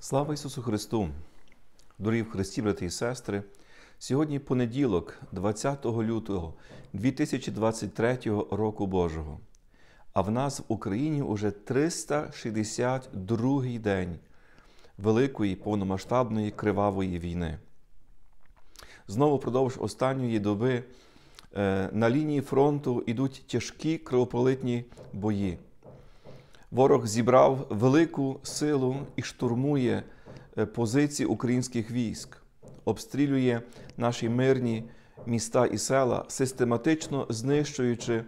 Слава Ісусу Христу! Дорогі в Христі, брати і сестри! Сьогодні понеділок, 20 лютого 2023 року Божого. А в нас в Україні уже 362-й день Великої повномасштабної кривавої війни. Знову впродовж останньої доби е, на лінії фронту йдуть тяжкі кровопролитні бої ворог зібрав велику силу і штурмує е, позиції українських військ, обстрілює наші мирні міста і села, систематично знищуючи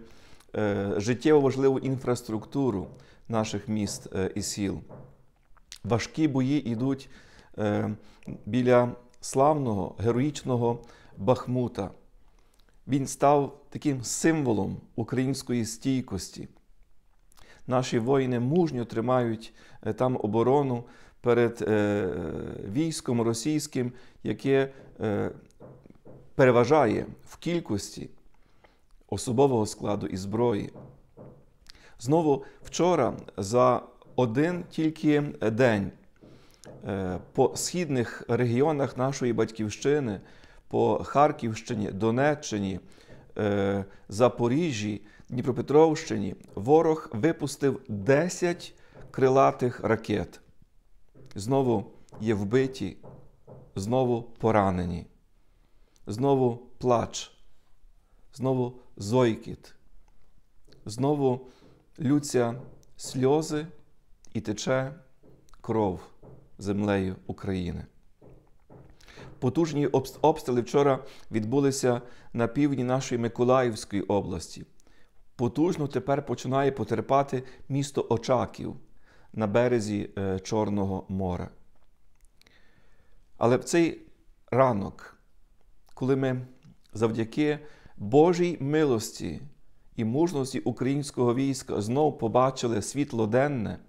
е, життєво важливу інфраструктуру наших міст е, і сіл. Важкі бої йдуть біля славного героїчного Бахмута. Він став таким символом української стійкості наші воїни мужньо тримають е, там оборону перед е, військом російським, яке е, переважає в кількості особового складу і зброї. Знову вчора за один тільки день по східних регіонах нашої батьківщини, по Харківщині, Донеччині, Запоріжжі Дніпропетровщині ворог випустив 10 крилатих ракет. Знову є вбиті, знову поранені, знову плач, знову зойкіт, знову лються сльози і тече кров землею України. Потужні обстріли вчора відбулися на півдні нашої Миколаївської області потужно тепер починає потерпати місто Очаків на березі е, Чорного моря. Але в цей ранок, коли ми завдяки Божій милості і мужності українського війська знову побачили світло денне,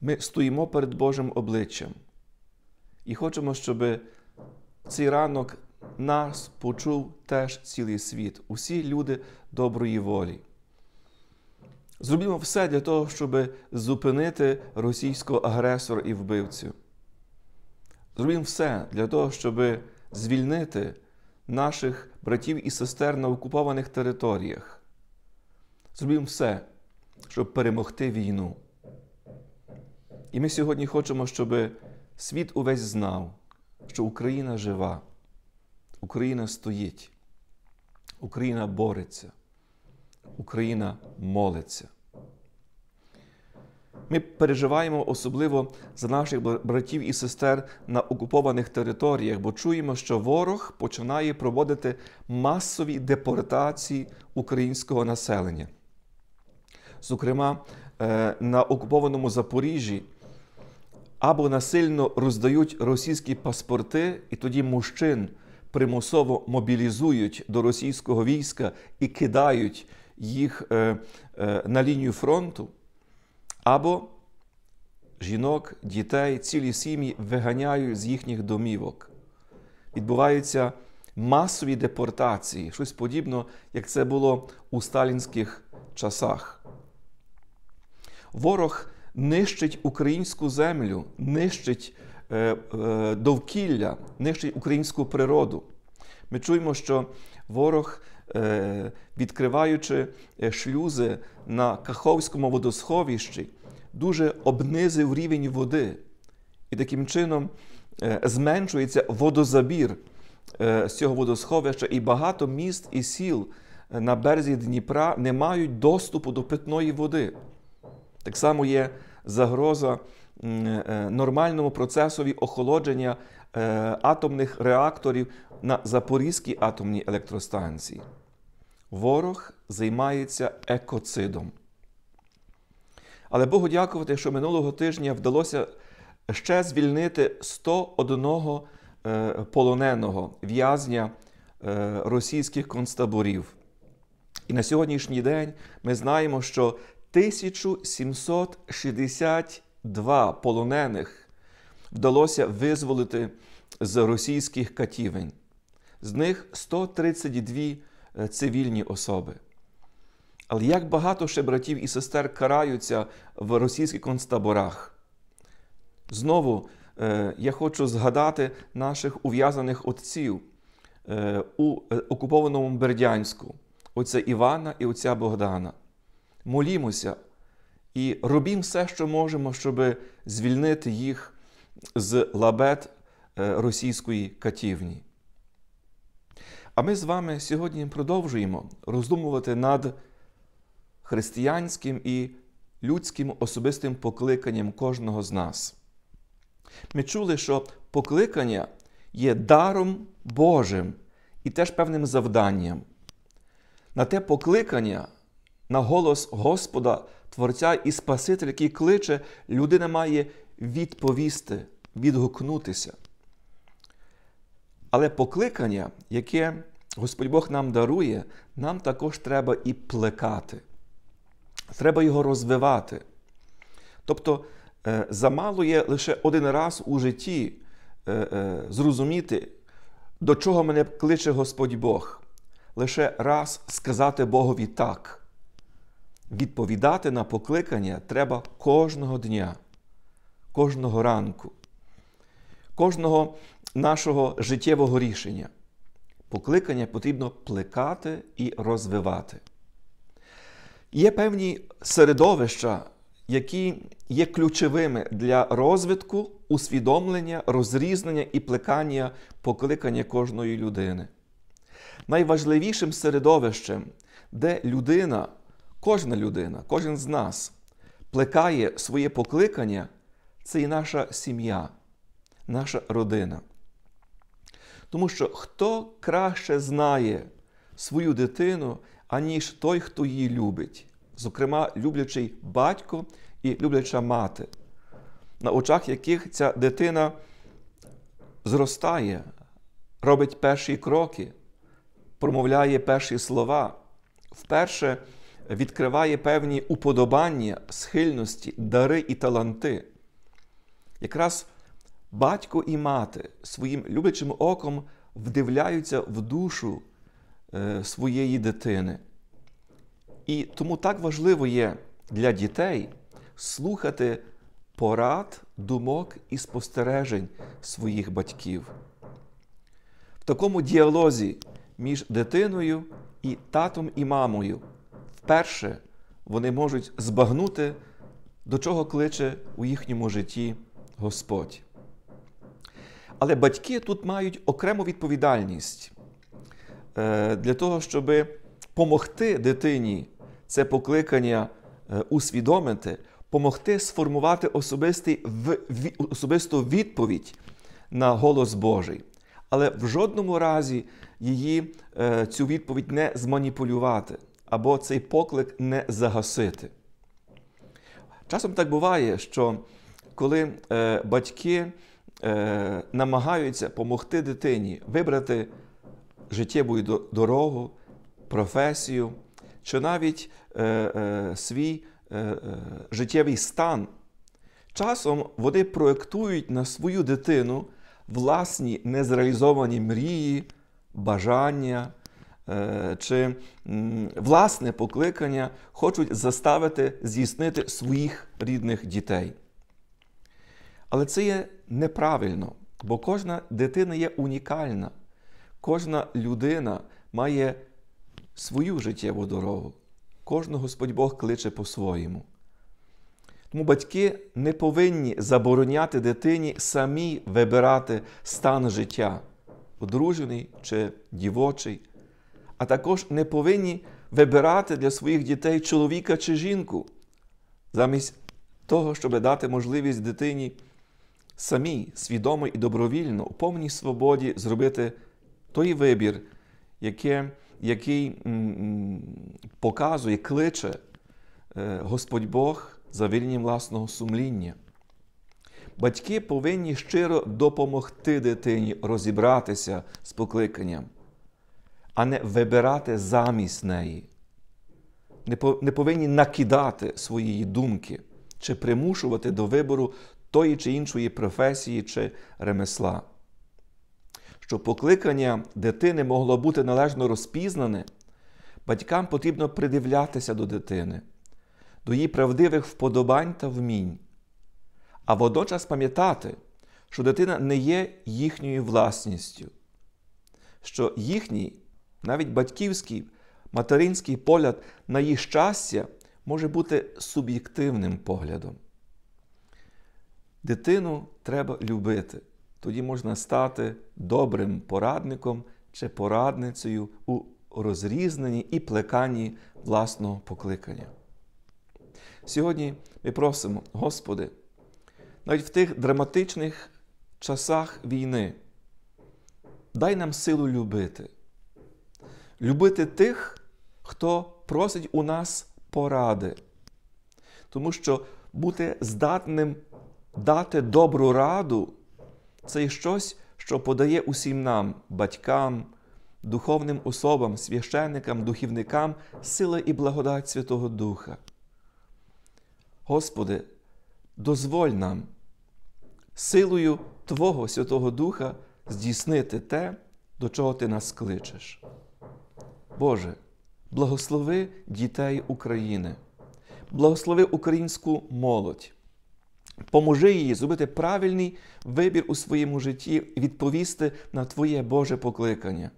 ми стоїмо перед Божим обличчям і хочемо, щоб цей ранок нас почув теж цілий світ, усі люди доброї волі. Зробімо все для того, щоб зупинити російського агресора і вбивцю. Зробімо все для того, щоб звільнити наших братів і сестер на окупованих територіях. Зробімо все, щоб перемогти війну. І ми сьогодні хочемо, щоб світ увесь знав, що Україна жива. Україна стоїть, Україна бореться, Україна молиться. Ми переживаємо особливо за наших братів і сестер на окупованих територіях, бо чуємо, що ворог починає проводити масові депортації українського населення. Зокрема, е, на окупованому Запоріжжі або насильно роздають російські паспорти і тоді мужчин примусово мобілізують до російського війська і кидають їх е, е, на лінію фронту, або жінок, дітей, цілі сім'ї виганяють з їхніх домівок. Відбуваються масові депортації, щось подібне, як це було у сталінських часах. Ворог нищить українську землю, нищить. Е, е, довкілля, нищить українську природу. Ми чуємо, що ворог, е, відкриваючи шлюзи на Каховському водосховищі, дуже обнизив рівень води. І таким чином зменшується водозабір з цього водосховища, і багато міст і сіл на березі Дніпра не мають доступу до питної води. Так само є загроза Е, е, нормальному процесові охолодження е, атомних реакторів на Запорізькій атомній електростанції. Ворог займається екоцидом. Але Богу дякувати, що минулого тижня вдалося ще звільнити 101 полоненого в'язня російських концтаборів. І на сьогоднішній день ми знаємо, що 1760 два полонених вдалося визволити з російських катівень. З них 132 е, цивільні особи. Але як багато ще братів і сестер караються в російських концтаборах? Знову е, я хочу згадати наших ув'язаних отців е, у окупованому Бердянську, отця Івана і отця Богдана. Молімося і робім все, що можемо, щоб звільнити їх з лабет е, російської катівні. А ми з вами сьогодні продовжуємо роздумувати над християнським і людським особистим покликанням кожного з нас. Ми чули, що покликання є даром Божим і теж певним завданням. На те покликання на голос Господа, Творця і Спаситель, який кличе, людина має відповісти, відгукнутися. Але покликання, яке Господь Бог нам дарує, нам також треба і плекати. Треба його розвивати. Тобто е, замало є лише один раз у житті е, е, зрозуміти, до чого мене кличе Господь Бог, лише раз сказати Богові так. Відповідати на покликання треба кожного дня, кожного ранку, кожного нашого життєвого рішення. Покликання потрібно плекати і розвивати. Є певні середовища, які є ключовими для розвитку, усвідомлення, розрізнення і плекання покликання кожної людини. Найважливішим середовищем, де людина Кожна людина, кожен з нас плекає своє покликання, це і наша сім'я, наша родина. Тому що хто краще знає свою дитину, аніж той, хто її любить, зокрема, люблячий батько і любляча мати, на очах яких ця дитина зростає, робить перші кроки, промовляє перші слова, вперше відкриває певні уподобання, схильності, дари і таланти. Якраз батько і мати своїм люблячим оком вдивляються в душу е, своєї дитини. І тому так важливо є для дітей слухати порад, думок і спостережень своїх батьків. В такому діалозі між дитиною і татом і мамою перше вони можуть збагнути, до чого кличе у їхньому житті Господь. Але батьки тут мають окрему відповідальність е, для того, щоб помогти дитині це покликання е, усвідомити, помогти сформувати особисту відповідь на голос Божий. Але в жодному разі її е, цю відповідь не зманіпулювати або цей поклик не загасити. Часом так буває, що коли е, батьки е, намагаються допомогти дитині вибрати життєву дорогу, професію чи навіть е, е, свій е, е життєвий стан, часом вони проєктують на свою дитину власні незреалізовані мрії, бажання, Е, чи власне покликання хочуть заставити здійснити своїх рідних дітей. Але це є неправильно, бо кожна дитина є унікальна, кожна людина має свою життєву дорогу, кожного Господь Бог кличе по-своєму. Тому батьки не повинні забороняти дитині самі вибирати стан життя, одружений чи дівочий а також не повинні вибирати для своїх дітей чоловіка чи жінку, замість того, щоб дати можливість дитині самій свідомо і добровільно у повній свободі зробити той вибір, яке, який м м показує, кличе е Господь Бог за вільні власного сумління. Батьки повинні щиро допомогти дитині розібратися з покликанням а не вибирати замість неї. Не повинні накидати своєї думки чи примушувати до вибору тої чи іншої професії чи ремесла. Щоб покликання дитини могло бути належно розпізнане, батькам потрібно придивлятися до дитини, до її правдивих вподобань та вмінь, а водночас пам'ятати, що дитина не є їхньою власністю, що їхній навіть батьківський материнський погляд на її щастя може бути суб'єктивним поглядом. Дитину треба любити, тоді можна стати добрим порадником чи порадницею у розрізненні і плеканні власного покликання. Сьогодні ми просимо, Господи, навіть в тих драматичних часах війни, дай нам силу любити любити тих, хто просить у нас поради. Тому що бути здатним дати добру раду це і щось, що подає усім нам, батькам, духовним особам, священникам, духівникам сили і благодать Святого Духа. Господи, дозволь нам силою Твого Святого Духа здійснити те, до чого Ти нас кличеш. Боже, благослови дітей України, благослови українську молодь. Поможи їй зробити правильний вибір у своєму житті і відповісти на Твоє Боже покликання.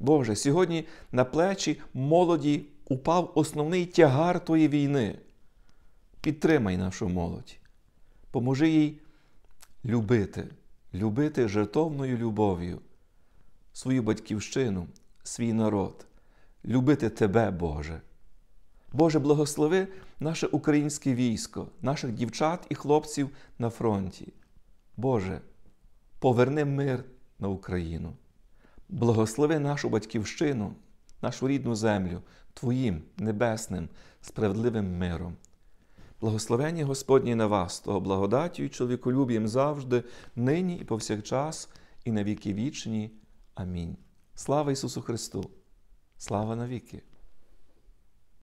Боже, сьогодні на плечі молоді упав основний тягар Твої війни. Підтримай нашу молодь, поможи їй любити, любити жертовною любов'ю, свою батьківщину, свій народ, любити Тебе, Боже. Боже, благослови наше українське військо, наших дівчат і хлопців на фронті. Боже, поверни мир на Україну, благослови нашу батьківщину, нашу рідну землю Твоїм небесним, справедливим миром. Благословення Господні на вас, того благодаттю і чоловіколюб'ям завжди, нині і повсякчас, і на віки вічні. Амінь. Слава Ісусу Христу! Слава навіки!